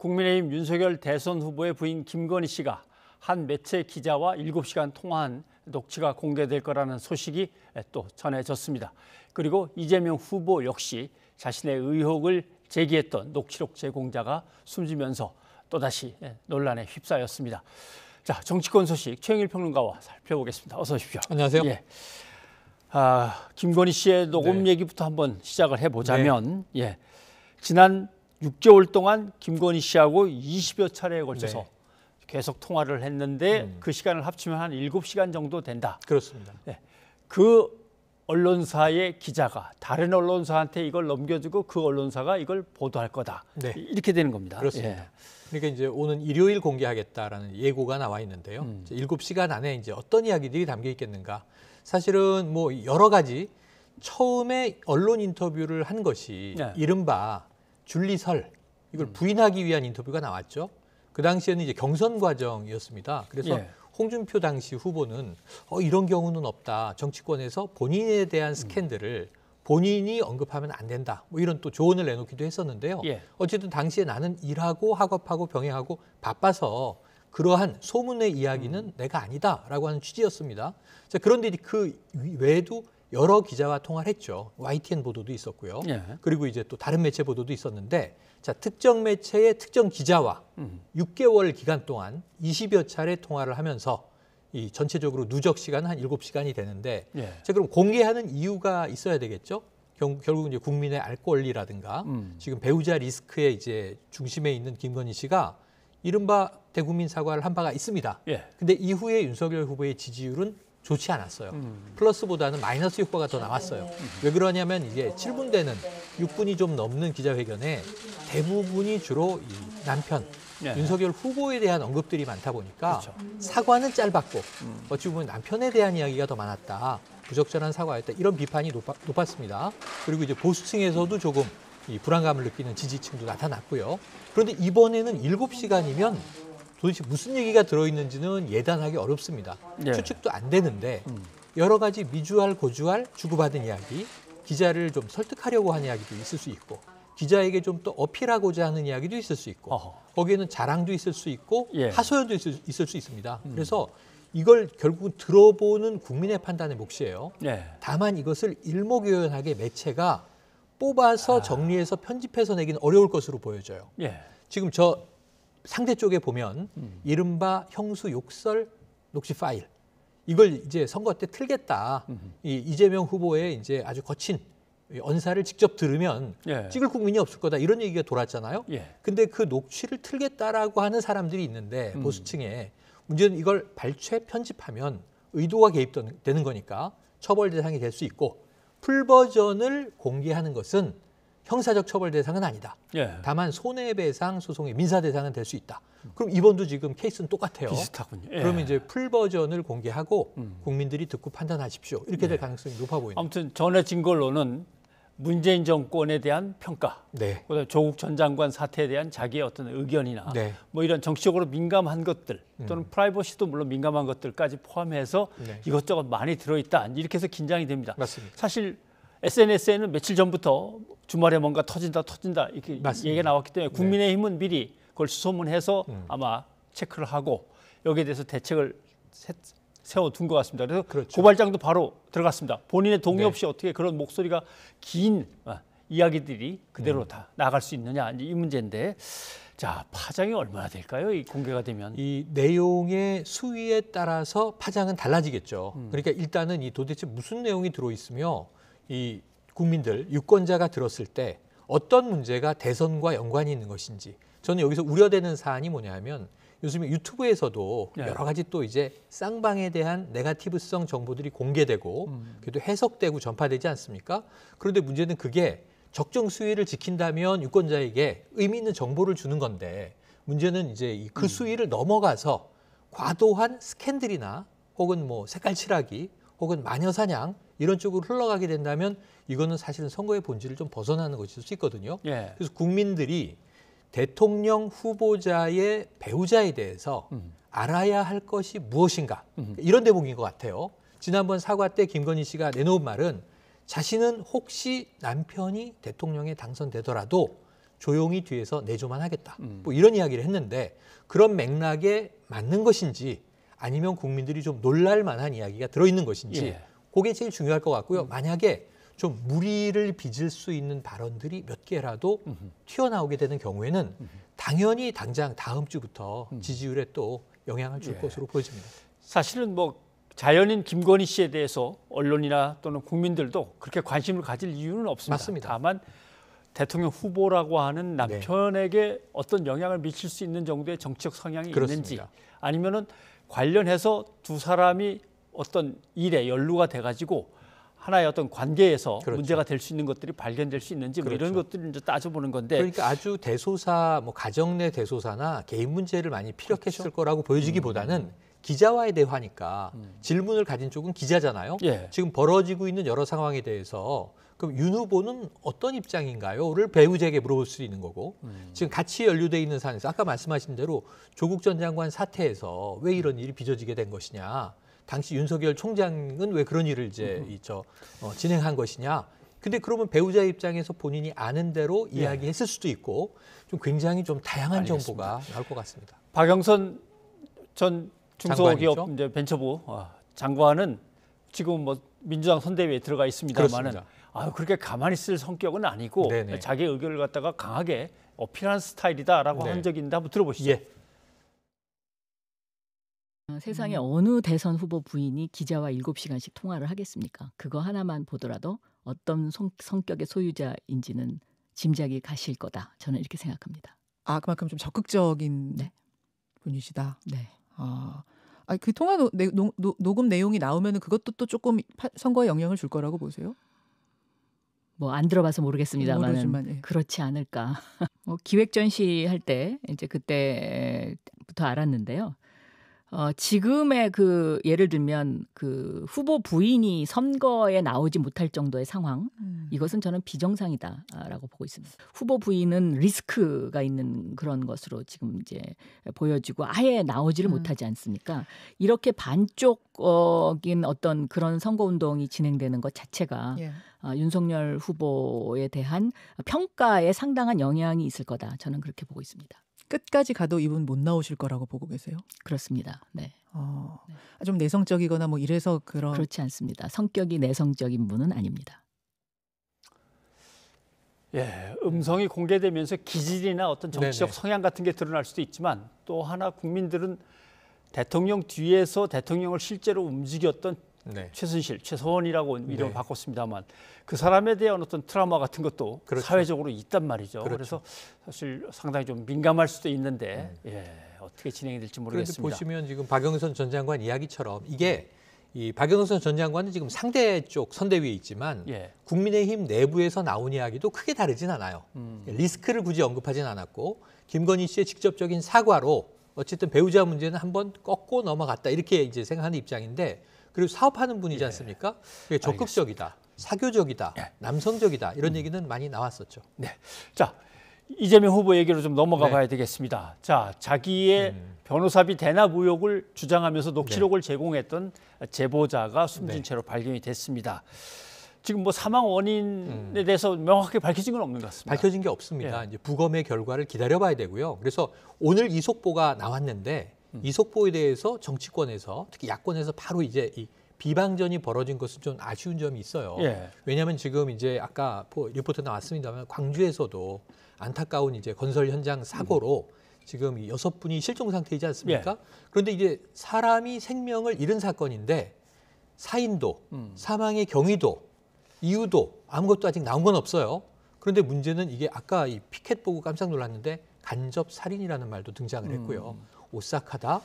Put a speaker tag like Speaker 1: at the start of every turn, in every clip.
Speaker 1: 국민의힘 윤석열 대선 후보의 부인 김건희 씨가 한 매체 기자와 7시간 통화한 녹취가 공개될 거라는 소식이 또 전해졌습니다. 그리고 이재명 후보 역시 자신의 의혹을 제기했던 녹취록 제공자가 숨지면서 또다시 예, 논란에 휩싸였습니다. 자, 정치권 소식 최영일 평론가와 살펴보겠습니다. 어서 오십시오. 안녕하세요. 예. 아, 김건희 씨의 녹음 네. 얘기부터 한번 시작을 해보자면, 네. 예. 지난 6개월 동안 김건희 씨하고 20여 차례에 걸쳐서 네. 계속 통화를 했는데 음. 그 시간을 합치면 한 7시간 정도 된다. 그렇습니다. 네. 그 언론사의 기자가 다른 언론사한테 이걸 넘겨주고 그 언론사가 이걸 보도할 거다. 네. 이렇게 되는 겁니다. 그렇습니다. 예.
Speaker 2: 그러니까 이제 오는 일요일 공개하겠다라는 예고가 나와 있는데요. 음. 7시간 안에 이제 어떤 이야기들이 담겨 있겠는가. 사실은 뭐 여러 가지 처음에 언론 인터뷰를 한 것이 네. 이른바 줄리설 이걸 음. 부인하기 위한 인터뷰가 나왔죠. 그 당시에는 이제 경선 과정이었습니다. 그래서 예. 홍준표 당시 후보는 어, 이런 경우는 없다. 정치권에서 본인에 대한 음. 스캔들을 본인이 언급하면 안 된다. 뭐 이런 또 조언을 내놓기도 했었는데요. 예. 어쨌든 당시에 나는 일하고 학업하고 병행하고 바빠서 그러한 소문의 이야기는 음. 내가 아니다라고 하는 취지였습니다. 자, 그런데 그 외에도 여러 기자와 통화를 했죠. YTN 보도도 있었고요. 예. 그리고 이제 또 다른 매체 보도도 있었는데 자, 특정 매체의 특정 기자와 음. 6개월 기간 동안 20여 차례 통화를 하면서 이 전체적으로 누적 시간 한 7시간이 되는데 예. 자, 그럼 공개하는 이유가 있어야 되겠죠? 결국 이제 국민의 알 권리라든가 음. 지금 배우자 리스크의 이제 중심에 있는 김건희 씨가 이른바 대국민 사과를 한 바가 있습니다. 예. 근데 이후에 윤석열 후보의 지지율은 좋지 않았어요. 음. 플러스보다는 마이너스 효과가 더 나왔어요. 음. 왜 그러냐면 이제 7분 되는 6분이 좀 넘는 기자회견에 대부분이 주로 이 남편 네. 윤석열 후보에 대한 언급들이 많다 보니까 그렇죠. 사과는 짧았고 음. 어찌 보면 남편에 대한 이야기가 더 많았다. 부적절한 사과였다. 이런 비판이 높아, 높았습니다. 그리고 이제 보수층에서도 조금 이 불안감을 느끼는 지지층도 나타났고요. 그런데 이번에는 7시간이면 도대체 무슨 얘기가 들어있는지는 예단하기 어렵습니다. 예. 추측도 안 되는데 음. 여러 가지 미주알, 고주알 주고받은 이야기, 기자를 좀 설득하려고 하는 이야기도 있을 수 있고 기자에게 좀 또 어필하고자 하는 이야기도 있을 수 있고 어허. 거기에는 자랑도 있을 수 있고 예. 하소연도 있을, 있을, 수 있습니다. 음. 그래서 이걸 결국 은 들어보는 국민의 판단의 몫이에요. 예. 다만 이것을 일목요연하게 매체가 뽑아서 아. 정리해서 편집해서 내기는 어려울 것으로 보여져요. 예. 지금 저 상대 쪽에 보면 음. 이른바 형수 욕설 녹취 파일 이걸 이제 선거 때 틀겠다. 이 이재명 후보의 이제 아주 거친 언사를 직접 들으면 예. 찍을 국민이 없을 거다 이런 얘기가 돌았잖아요. 예. 근데 그 녹취를 틀겠다라고 하는 사람들이 있는데 음. 보수층에 문제는 이걸 발췌 편집하면 의도가 개입되는 거니까 처벌 대상이 될 수 있고 풀 버전을 공개하는 것은 형사적 처벌 대상은 아니다. 예. 다만 손해배상 소송의 민사 대상은 될 수 있다. 그럼 이번도 지금 케이스는 똑같아요. 비슷하군요. 예. 그러면 이제 풀 버전을 공개하고 음. 국민들이 듣고 판단하십시오. 이렇게 될 예. 가능성이 높아 보입니다.
Speaker 1: 아무튼 전해진 걸로는 문재인 정권에 대한 평가, 네. 조국 전 장관 사태에 대한 자기의 어떤 의견이나 네. 뭐 이런 정치적으로 민감한 것들 음. 또는 음. 프라이버시도 물론 민감한 것들까지 포함해서 네. 이것저것 많이 들어있다 이렇게 해서 긴장이 됩니다. 맞습니다. 사실 SNS에는 며칠 전부터 주말에 뭔가 터진다 터진다 이렇게 맞습니다. 얘기가 나왔기 때문에 네. 국민의힘은 미리 그걸 수소문해서 음. 아마 체크를 하고 여기에 대해서 대책을 세워둔 것 같습니다. 그래서 그렇죠. 고발장도 바로 들어갔습니다. 본인의 동의 네. 없이 어떻게 그런 목소리가 긴 아, 이야기들이 그대로 음. 다 나갈 수 있느냐 이 문제인데 자 파장이 얼마나 될까요? 이 공개가 되면 이 내용의 수위에 따라서 파장은
Speaker 2: 달라지겠죠. 음. 그러니까 일단은 이 도대체 무슨 내용이 들어 있으며 이 국민들 유권자가 들었을 때 어떤 문제가 대선과 연관이 있는 것인지 저는 여기서 우려되는 사안이 뭐냐면 요즘에 유튜브에서도 네. 여러 가지 또 이제 쌍방에 대한 네가티브성 정보들이 공개되고 음. 그래도 해석되고 전파되지 않습니까? 그런데 문제는 그게 적정 수위를 지킨다면 유권자에게 의미 있는 정보를 주는 건데 문제는 이제 그 음. 수위를 넘어가서 과도한 스캔들이나 혹은 뭐 색깔 칠하기 혹은 마녀 사냥 이런 쪽으로 흘러가게 된다면 이거는 사실은 선거의 본질을 좀 벗어나는 것일 수 있거든요. 예. 그래서 국민들이 대통령 후보자의 배우자에 대해서 음. 알아야 할 것이 무엇인가 음. 그러니까 이런 대목인 것 같아요. 지난번 사과 때 김건희 씨가 내놓은 말은 자신은 혹시 남편이 대통령에 당선되더라도 조용히 뒤에서 내조만 하겠다. 음. 뭐 이런 이야기를 했는데 그런 맥락에 맞는 것인지 아니면 국민들이 좀 놀랄 만한 이야기가 들어있는 것인지 예. 그게 제일 중요할 것 같고요. 음. 만약에 좀 무리를 빚을 수 있는 발언들이 몇 개라도 튀어나오게 되는 경우에는 당연히
Speaker 1: 당장 다음 주부터 음. 지지율에 또 영향을 줄 예. 것으로 보여집니다. 사실은 뭐 자연인 김건희 씨에 대해서 언론이나 또는 국민들도 그렇게 관심을 가질 이유는 없습니다. 맞습니다. 다만 대통령 후보라고 하는 네. 남편에게 네. 어떤 영향을 미칠 수 있는 정도의 정치적 성향이 그렇습니다. 있는지 아니면은 관련해서 두 사람이 어떤 일에 연루가 돼가지고 하나의 어떤 관계에서 그렇죠. 문제가 될 수 있는 것들이 발견될 수 있는지 뭐 그렇죠. 이런 것들을 이제 따져보는 건데 그러니까
Speaker 2: 아주 대소사 뭐 가정 내 대소사나 개인 문제를 많이 피력했을 그렇죠. 거라고 보여지기보다는 음. 기자와의 대화니까 음. 질문을 가진 쪽은 기자잖아요. 예. 지금 벌어지고 있는 여러 상황에 대해서 그럼 윤 후보는 어떤 입장인가요?를 배우자에게 물어볼 수 있는 거고 음. 지금 같이 연루돼 있는 사안에서 아까 말씀하신 대로 조국 전 장관 사태에서 왜 이런 음. 일이 빚어지게 된 것이냐 당시 윤석열 총장은 왜 그런 일을 이제 이저 어, 진행한 것이냐. 근데 그러면 배우자 입장에서 본인이 아는 대로 네. 이야기했을 수도 있고 좀 굉장히 좀 다양한 알겠습니다.
Speaker 1: 정보가 나올 것 같습니다. 박영선 전 중소기업 이제 벤처부 어, 장관은 지금 뭐 민주당 선대위에 들어가 있습니다만은 아 그렇게 가만히 있을 성격은 아니고 네네. 자기 의견을 갖다가 강하게 어필하 스타일이다라고 네. 한 적이 데 한번 들어보시죠. 예.
Speaker 3: 어, 세상에 음. 어느 대선 후보 부인이 기자와 7시간씩 통화를 하겠습니까? 그거 하나만 보더라도 어떤 성, 성격의 소유자인지는 짐작이 가실 거다. 저는 이렇게 생각합니다. 아, 그만큼 좀 적극적인 네. 분이시다. 네. 아. 아그 통화 노, 노, 노, 녹음 내용이 나오면은 그것도 또 조금 파, 선거에 영향을 줄 거라고 보세요? 뭐 안 들어봐서 모르겠습니다만 예. 그렇지 않을까. 뭐 기획 전시 할때 이제 그때부터 알았는데요. 어, 지금의 그 예를 들면 그 후보 부인이 선거에 나오지 못할 정도의 상황 음. 이것은 저는 비정상이다라고 보고 있습니다. 후보 부인은 리스크가 있는 그런 것으로 지금 이제 보여지고 아예 나오지를 음. 못하지 않습니까? 이렇게 반쪽인 어떤 그런 선거 운동이 진행되는 것 자체가 예. 어, 윤석열 후보에 대한 평가에 상당한 영향이 있을 거다. 저는 그렇게 보고 있습니다. 끝까지 가도 이분 못 나오실 거라고 보고 계세요? 그렇습니다. 네. 어, 네. 좀 내성적이거나 뭐 이래서 그런 그렇지 않습니다. 성격이 내성적인 분은 아닙니다.
Speaker 1: 예, 음성이 공개되면서 기질이나 어떤 정치적 네네. 성향 같은 게 드러날 수도 있지만 또 하나 국민들은 대통령 뒤에서 대통령을 실제로 움직였던 네. 최순실, 최소원이라고 이름을 네. 바꿨습니다만 그 사람에 대한 어떤 트라우마 같은 것도 그렇죠. 사회적으로 있단 말이죠. 그렇죠. 그래서 사실 상당히 좀 민감할 수도 있는데 음. 예, 어떻게 진행이 될지 모르겠습니다. 그런데 보시면 지금 박영선 전 장관 이야기처럼 이게
Speaker 2: 이 박영선 전 장관은 지금 상대 쪽 선대위에 있지만 예. 국민의힘 내부에서 나온 이야기도 크게 다르진 않아요. 음. 예, 리스크를 굳이 언급하진 않았고 김건희 씨의 직접적인 사과로 어쨌든 배우자 문제는 한번 꺾고 넘어갔다 이렇게 이제 생각하는 입장인데 그리고 사업하는 분이지 예. 않습니까? 예. 적극적이다, 알겠습니다. 사교적이다, 예. 남성적이다 이런 음. 얘기는 많이 나왔었죠.
Speaker 1: 네. 자 이재명 후보 얘기로 좀 넘어가 네. 봐야 되겠습니다. 자 자기의 음. 변호사비 대납 의혹을 주장하면서 녹취록을 네. 제공했던 제보자가 숨진 네. 채로 발견이 됐습니다. 지금 뭐 사망 원인에 음. 대해서 명확하게 밝혀진 건 없는 것 같습니다. 밝혀진 게 없습니다. 예. 이제 부검의 결과를 기다려봐야 되고요. 그래서
Speaker 2: 오늘 이 속보가 나왔는데 음. 이 속보에 대해서 정치권에서 특히 야권에서 바로 이제 이 비방전이 벌어진 것은 좀 아쉬운 점이 있어요. 예. 왜냐하면 지금 이제 아까 리포트 나왔습니다만 광주에서도 안타까운 이제 건설 현장 사고로 음. 지금 여섯 분이 실종 상태이지 않습니까? 예. 그런데 이제 사람이 생명을 잃은 사건인데 사인도 음. 사망의 경위도 이유도 아무것도 아직 나온 건 없어요. 그런데 문제는 이게 아까 이 피켓 보고 깜짝 놀랐는데 간접 살인이라는 말도 등장을 음. 했고요. 음. 오싹하다,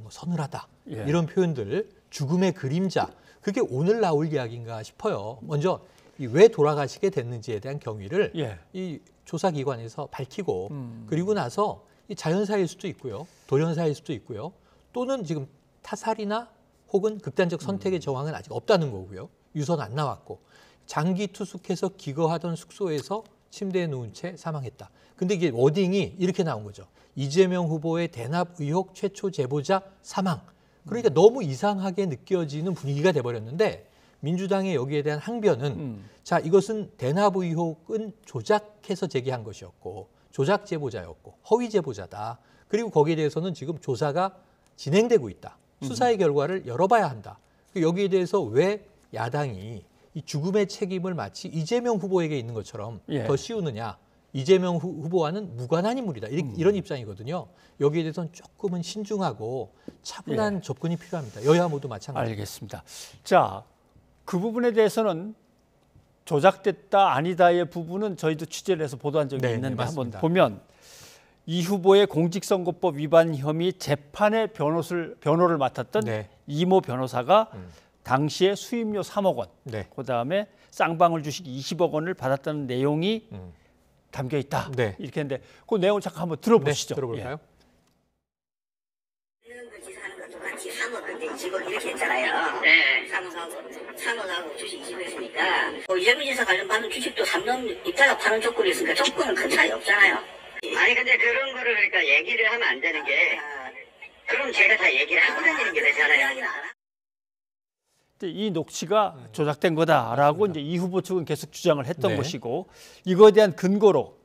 Speaker 2: 뭐 서늘하다 예. 이런 표현들 죽음의 그림자 그게 오늘 나올 이야기인가 싶어요. 먼저 이 왜 돌아가시게 됐는지에 대한 경위를 예. 이 조사기관에서 밝히고 음. 그리고 나서 이 자연사일 수도 있고요, 돌연사일 수도 있고요, 또는 지금 타살이나 혹은 극단적 선택의 음. 저항은 아직 없다는 거고요. 유선 안 나왔고 장기 투숙해서 기거하던 숙소에서 침대에 누운 채 사망했다. 근데 이게 워딩이 이렇게 나온 거죠. 이재명 후보의 대납 의혹 최초 제보자 사망. 그러니까 너무 이상하게 느껴지는 분위기가 돼버렸는데 민주당의 여기에 대한 항변은 음. 자 이것은 대납 의혹은 조작해서 제기한 것이었고 조작 제보자였고 허위 제보자다. 그리고 거기에 대해서는 지금 조사가 진행되고 있다. 수사의 음. 결과를 열어봐야 한다. 그 여기에 대해서 왜 야당이 이 죽음의 책임을 마치 이재명 후보에게 있는 것처럼 예. 더 씌우느냐. 이재명 후, 보와는 무관한 인물이다. 이런, 음. 이런 입장이거든요. 여기에 대해서는 조금은 신중하고 차분한 예. 접근이 필요합니다. 여야 모두 마찬가지.
Speaker 1: 알겠습니다. 자, 그 부분에 대해서는 조작됐다 아니다의 부분은 저희도 취재를 해서 보도한 적이 네, 네 있는데 맞습니다. 한번 보면 이 후보의 공직선거법 위반 혐의 재판의 변호를 변호를 맡았던 네. 이모 변호사가 음. 당시에 수임료 3억 원, 네. 그다음에 쌍방울 주식 20억 원을 받았다는 내용이 음. 담겨 있다. 네. 이렇게 했는데 그 내용을 잠깐 한번 들어보시죠. 네, 들어볼까요? 같이 사 이렇게 했잖아요. 네. 사먹하고, 사먹하고 주식 이집을 했니까뭐 어, 이재민에서 관련받은 주식도 3년 있다가 파는 조건이 있으니까 조건은 큰 차이 없잖아요. 아니 근데 그런 거를 그러니까 얘기를 하면 안 되는 게 아, 네. 그럼 제가 다 얘기를 하고 다니는 게 되잖아요. 이 녹취가 조작된 거다라고 이제 이 후보 측은 계속 주장을 했던 네. 것이고 이거에 대한 근거로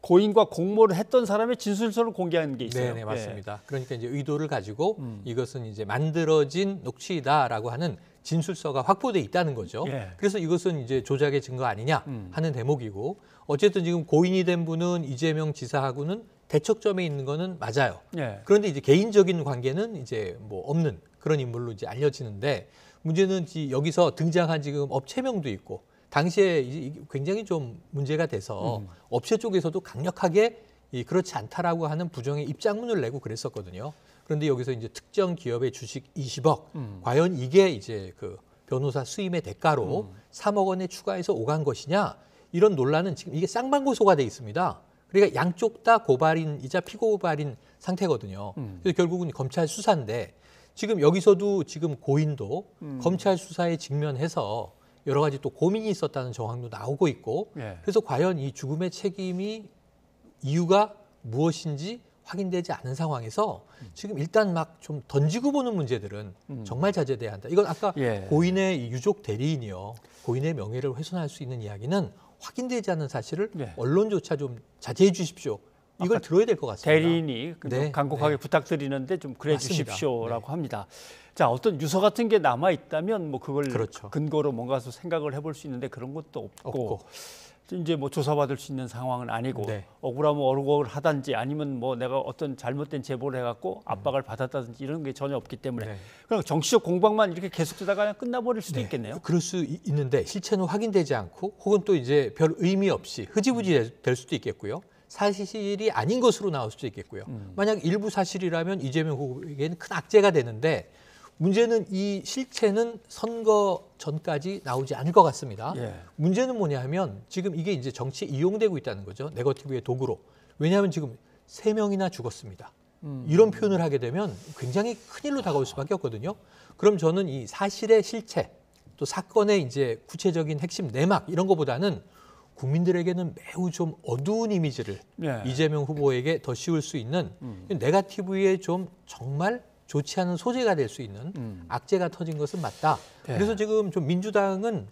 Speaker 1: 고인과 공모를 했던 사람의 진술서를 공개하는 게 있어요. 네, 네 맞습니다.
Speaker 2: 네. 그러니까 이제 의도를 가지고 음. 이것은 이제 만들어진 녹취다라고 이 하는 진술서가 확보돼 있다는 거죠. 예. 그래서 이것은 이제 조작의 증거 아니냐 음. 하는 대목이고 어쨌든 지금 고인이 된 분은 이재명 지사하고는 대척점에 있는 거는 맞아요. 예. 그런데 이제 개인적인 관계는 이제 뭐 없는 그런 인물로 이제 알려지는데 문제는 여기서 등장한 지금 업체명도 있고 당시에 굉장히 좀 문제가 돼서 음. 업체 쪽에서도 강력하게 그렇지 않다라고 하는 부정의 입장문을 내고 그랬었거든요. 그런데 여기서 이제 특정 기업의 주식 20억, 음. 과연 이게 이제 그 변호사 수임의 대가로 음. 3억 원에 추가해서 오간 것이냐 이런 논란은 지금 이게 쌍방고소가 돼 있습니다. 그러니까 양쪽 다 고발인이자 피고발인 상태거든요. 음. 그래서 결국은 검찰 수사인데 지금 여기서도 지금 고인도 음. 검찰 수사에 직면해서 여러 가지 또 고민이 있었다는 정황도 나오고 있고 예. 그래서 과연 이 죽음의 책임이 이유가 무엇인지 확인되지 않은 상황에서 음. 지금 일단 막 좀 던지고 보는 문제들은 음. 정말 자제돼야 한다. 이건 아까 예. 고인의 유족 대리인이요 고인의 명예를 훼손할 수 있는 이야기는 확인되지
Speaker 1: 않은 사실을 예. 언론조차 좀 자제해 주십시오. 이걸 들어야 될 것 같습니다. 대리인이 네, 간곡하게 네. 부탁드리는데 좀 그래 주십시오라고 네. 합니다. 자 어떤 유서 같은 게 남아 있다면 뭐 그걸 그렇죠. 근거로 뭔가 생각을 해볼 수 있는데 그런 것도 없고, 없고. 이제 뭐 조사받을 수 있는 상황은 아니고 네. 억울하면 억울 하든지 아니면 뭐 내가 어떤 잘못된 제보를 해갖고 음. 압박을 음. 받았다든지 이런 게 전혀 없기 때문에 네. 그냥 정치적 공방만 이렇게 계속되다가 그냥 끝나버릴 수도 네. 있겠네요. 그럴 수 있는데 실체는 확인되지 않고 혹은 또 이제 별
Speaker 2: 의미 없이 흐지부지 음. 될 수도 있겠고요. 사실이 아닌 것으로 나올 수도 있겠고요. 음. 만약 일부 사실이라면 이재명 후보에게는 큰 악재가 되는데 문제는 이 실체는 선거 전까지 나오지 않을 것 같습니다. 예. 문제는 뭐냐 하면 지금 이게 이제 정치에 이용되고 있다는 거죠. 네거티브의 도구로. 왜냐하면 지금 세명이나 죽었습니다. 음. 이런 표현을 하게 되면 굉장히 큰일로 다가올 수밖에 없거든요. 그럼 저는 이 사실의 실체, 또 사건의 이제 구체적인 핵심 내막 이런 것보다는 국민들에게는 매우 좀 어두운 이미지를 예. 이재명 후보에게 더 씌울 수 있는 음. 네가티브에 좀 정말 좋지 않은 소재가 될 수 있는 음. 악재가 터진 것은 맞다. 예. 그래서 지금 좀 민주당은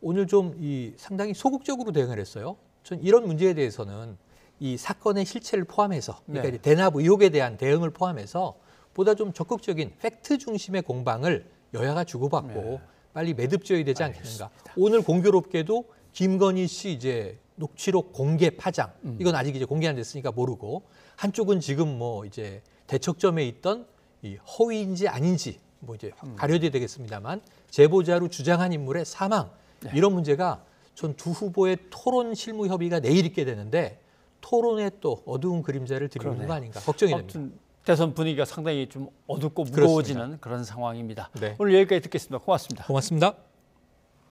Speaker 2: 오늘 좀 이 상당히 소극적으로 대응을 했어요. 전 이런 문제에 대해서는 이 사건의 실체를 포함해서 네. 그러니까 네. 대납 의혹에 대한 대응을 포함해서 보다 좀 적극적인 팩트 중심의 공방을 여야가 주고받고 네. 빨리 매듭지어야 되지 않겠는가. 알겠습니다. 오늘 공교롭게도 김건희 씨 이제 녹취록 공개 파장 음. 이건 아직 이제 공개 안 됐으니까 모르고 한쪽은 지금 뭐 이제 대척점에 있던 이 허위인지 아닌지 뭐 이제 음. 가려져야 되겠습니다만 제보자로 주장한 인물의 사망 네. 이런 문제가 전 두 후보의 토론 실무 협의가 내일 있게 되는데 토론에 또 어두운 그림자를 드리는 거 아닌가 걱정이 됩니다.
Speaker 1: 대선 분위기가 상당히 좀 어둡고 무거워지는 그렇습니다. 그런 상황입니다. 네. 오늘 여기까지 듣겠습니다. 고맙습니다. 고맙습니다.